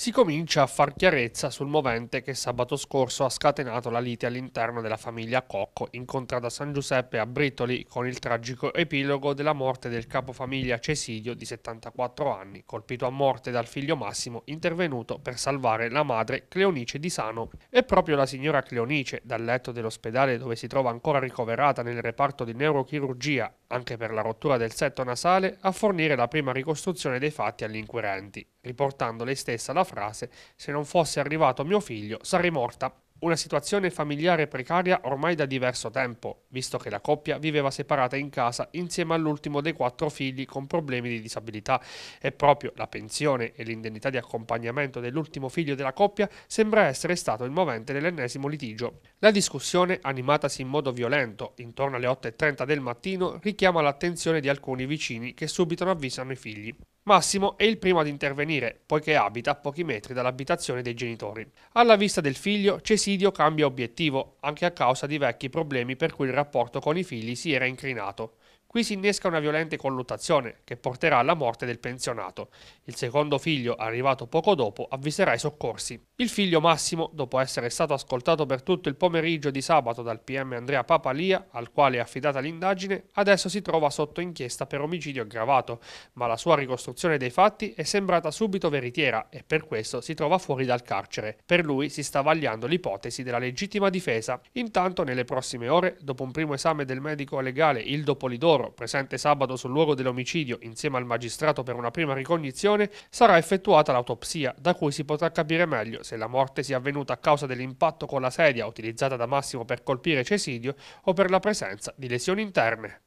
si comincia a far chiarezza sul movente che sabato scorso ha scatenato la lite all'interno della famiglia Cocco, incontrata a San Giuseppe a Britoli con il tragico epilogo della morte del capofamiglia Cesidio di 74 anni, colpito a morte dal figlio Massimo intervenuto per salvare la madre Cleonice di Sano. E proprio la signora Cleonice, dal letto dell'ospedale dove si trova ancora ricoverata nel reparto di neurochirurgia, anche per la rottura del setto nasale, a fornire la prima ricostruzione dei fatti agli inquirenti riportando lei stessa la frase se non fosse arrivato mio figlio sarei morta. Una situazione familiare precaria ormai da diverso tempo, visto che la coppia viveva separata in casa insieme all'ultimo dei quattro figli con problemi di disabilità e proprio la pensione e l'indennità di accompagnamento dell'ultimo figlio della coppia sembra essere stato il movente dell'ennesimo litigio. La discussione, animatasi in modo violento intorno alle 8.30 del mattino, richiama l'attenzione di alcuni vicini che subito avvisano i figli. Massimo è il primo ad intervenire, poiché abita a pochi metri dall'abitazione dei genitori. Alla vista del figlio, Cesidio cambia obiettivo, anche a causa di vecchi problemi per cui il rapporto con i figli si era incrinato. Qui si innesca una violente connotazione che porterà alla morte del pensionato. Il secondo figlio, arrivato poco dopo, avviserà i soccorsi. Il figlio Massimo, dopo essere stato ascoltato per tutto il pomeriggio di sabato dal PM Andrea Papalia, al quale è affidata l'indagine, adesso si trova sotto inchiesta per omicidio aggravato, ma la sua ricostruzione dei fatti è sembrata subito veritiera e per questo si trova fuori dal carcere. Per lui si sta vagliando l'ipotesi della legittima difesa. Intanto, nelle prossime ore, dopo un primo esame del medico legale il dopolidoro, Moro, presente sabato sul luogo dell'omicidio insieme al magistrato per una prima ricognizione, sarà effettuata l'autopsia, da cui si potrà capire meglio se la morte sia avvenuta a causa dell'impatto con la sedia utilizzata da Massimo per colpire Cesidio o per la presenza di lesioni interne.